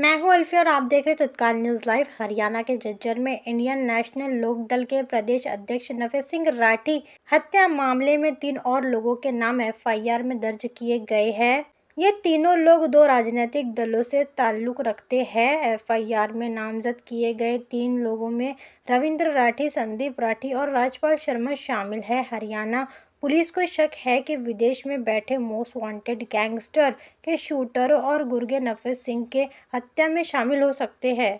मैं हूं अल्फी और आप देख रहे हैं तत्काल न्यूज़ लाइव हरियाणा के जज्जर में इंडियन नेशनल लोक दल के प्रदेश अध्यक्ष नफे सिंह राठी हत्या मामले में तीन और लोगों के नाम एफआईआर में दर्ज किए गए हैं ये तीनों लोग दो राजनीतिक दलों से ताल्लुक़ रखते हैं एफआईआर में नामजद किए गए तीन लोगों में रविंद्र राठी संदीप राठी और राजपाल शर्मा शामिल है हरियाणा पुलिस को शक है कि विदेश में बैठे मोस्ट वांटेड गैंगस्टर के शूटर और गुर्गे नफे सिंह के हत्या में शामिल हो सकते हैं